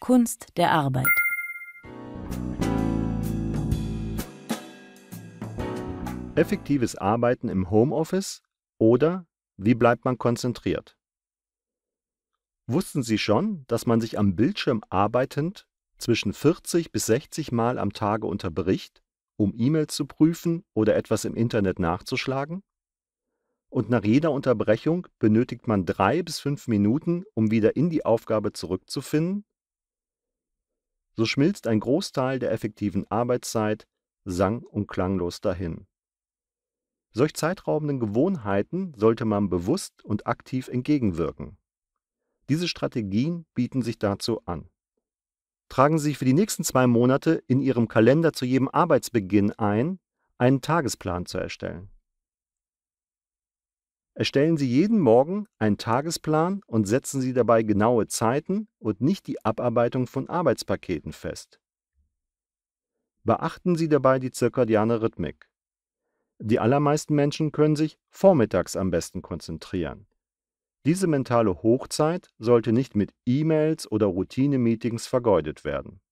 Kunst der Arbeit. Effektives Arbeiten im Homeoffice oder wie bleibt man konzentriert? Wussten Sie schon, dass man sich am Bildschirm arbeitend zwischen 40 bis 60 Mal am Tage unterbricht, um E-Mails zu prüfen oder etwas im Internet nachzuschlagen? und nach jeder Unterbrechung benötigt man drei bis fünf Minuten, um wieder in die Aufgabe zurückzufinden so schmilzt ein Großteil der effektiven Arbeitszeit sang- und klanglos dahin. Solch zeitraubenden Gewohnheiten sollte man bewusst und aktiv entgegenwirken. Diese Strategien bieten sich dazu an. Tragen Sie sich für die nächsten zwei Monate in Ihrem Kalender zu jedem Arbeitsbeginn ein, einen Tagesplan zu erstellen. Erstellen Sie jeden Morgen einen Tagesplan und setzen Sie dabei genaue Zeiten und nicht die Abarbeitung von Arbeitspaketen fest. Beachten Sie dabei die zirkadiane Rhythmik. Die allermeisten Menschen können sich vormittags am besten konzentrieren. Diese mentale Hochzeit sollte nicht mit E-Mails oder Routine-Meetings vergeudet werden.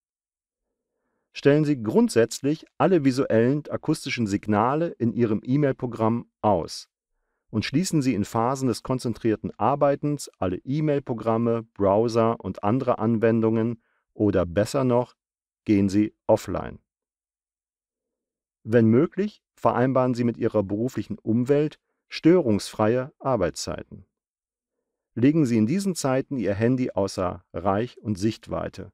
Stellen Sie grundsätzlich alle visuellen und akustischen Signale in Ihrem E-Mail-Programm aus und schließen sie in Phasen des konzentrierten Arbeitens alle E-Mail-Programme, Browser und andere Anwendungen oder besser noch, gehen sie offline. Wenn möglich, vereinbaren Sie mit Ihrer beruflichen Umwelt störungsfreie Arbeitszeiten. Legen Sie in diesen Zeiten Ihr Handy außer Reich und Sichtweite.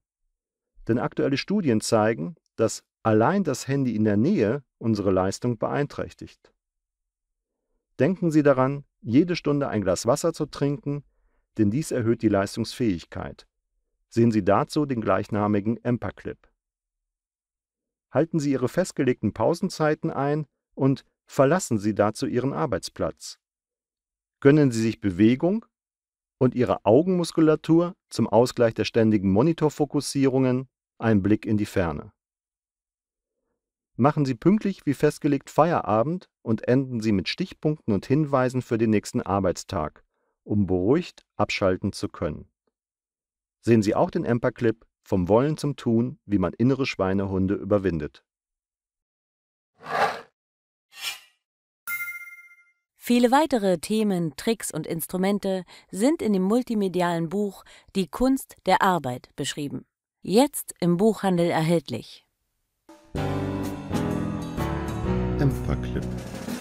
Denn aktuelle Studien zeigen, dass allein das Handy in der Nähe unsere Leistung beeinträchtigt. Denken Sie daran, jede Stunde ein Glas Wasser zu trinken, denn dies erhöht die Leistungsfähigkeit. Sehen Sie dazu den gleichnamigen Emperclip. Halten Sie Ihre festgelegten Pausenzeiten ein und verlassen Sie dazu Ihren Arbeitsplatz. Gönnen Sie sich Bewegung und Ihre Augenmuskulatur zum Ausgleich der ständigen Monitorfokussierungen, einen Blick in die Ferne. Machen Sie pünktlich wie festgelegt Feierabend und enden Sie mit Stichpunkten und Hinweisen für den nächsten Arbeitstag, um beruhigt abschalten zu können. Sehen Sie auch den Emper-Clip Vom Wollen zum Tun, wie man innere Schweinehunde überwindet. Viele weitere Themen, Tricks und Instrumente sind in dem multimedialen Buch Die Kunst der Arbeit beschrieben. Jetzt im Buchhandel erhältlich. Dämpferclip